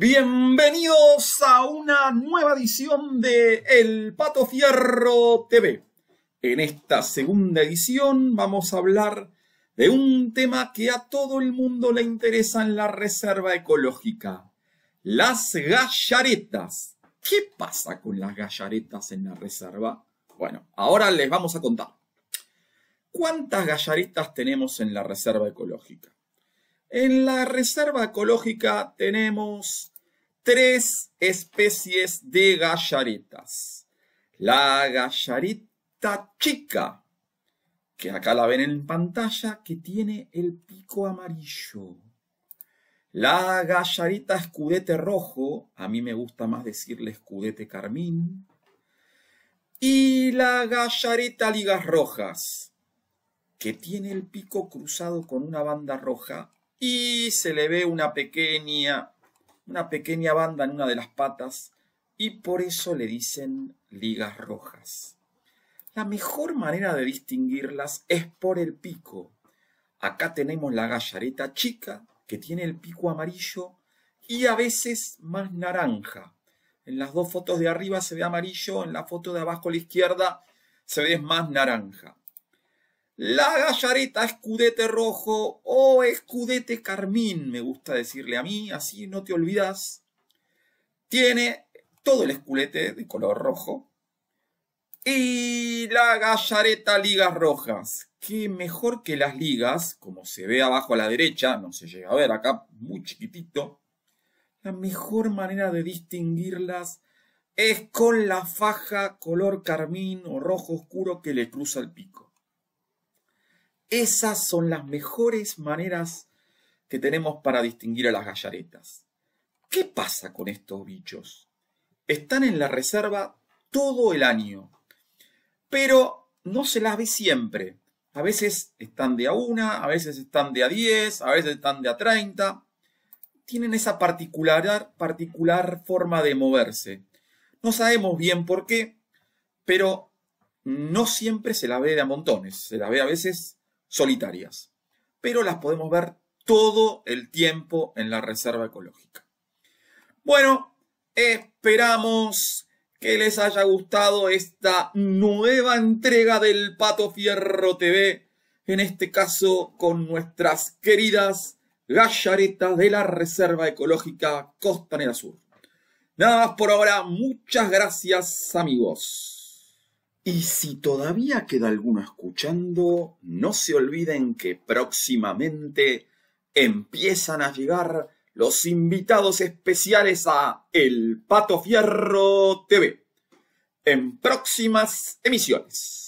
Bienvenidos a una nueva edición de El Pato Fierro TV. En esta segunda edición vamos a hablar de un tema que a todo el mundo le interesa en la reserva ecológica. Las gallaretas. ¿Qué pasa con las gallaretas en la reserva? Bueno, ahora les vamos a contar. ¿Cuántas gallaretas tenemos en la reserva ecológica? En la reserva ecológica tenemos tres especies de gallaritas. La gallarita chica, que acá la ven en pantalla, que tiene el pico amarillo. La gallarita escudete rojo, a mí me gusta más decirle escudete carmín. Y la gallarita ligas rojas, que tiene el pico cruzado con una banda roja y se le ve una pequeña, una pequeña banda en una de las patas y por eso le dicen ligas rojas. La mejor manera de distinguirlas es por el pico. Acá tenemos la gallareta chica que tiene el pico amarillo y a veces más naranja. En las dos fotos de arriba se ve amarillo, en la foto de abajo a la izquierda se ve más naranja. La gallareta, escudete rojo o escudete carmín, me gusta decirle a mí, así no te olvidas. Tiene todo el esculete de color rojo. Y la gallareta ligas rojas, que mejor que las ligas, como se ve abajo a la derecha, no se llega a ver acá muy chiquitito, la mejor manera de distinguirlas es con la faja color carmín o rojo oscuro que le cruza el pico. Esas son las mejores maneras que tenemos para distinguir a las gallaretas. ¿Qué pasa con estos bichos? Están en la reserva todo el año, pero no se las ve siempre. A veces están de a una, a veces están de a diez, a veces están de a treinta. Tienen esa particular, particular forma de moverse. No sabemos bien por qué, pero no siempre se las ve de a montones. Se las ve a veces solitarias, pero las podemos ver todo el tiempo en la reserva ecológica. Bueno, esperamos que les haya gustado esta nueva entrega del Pato Fierro TV, en este caso con nuestras queridas gallaretas de la Reserva Ecológica Costanera Sur. Nada más por ahora, muchas gracias amigos. Y si todavía queda alguno escuchando, no se olviden que próximamente empiezan a llegar los invitados especiales a El Pato Fierro TV en próximas emisiones.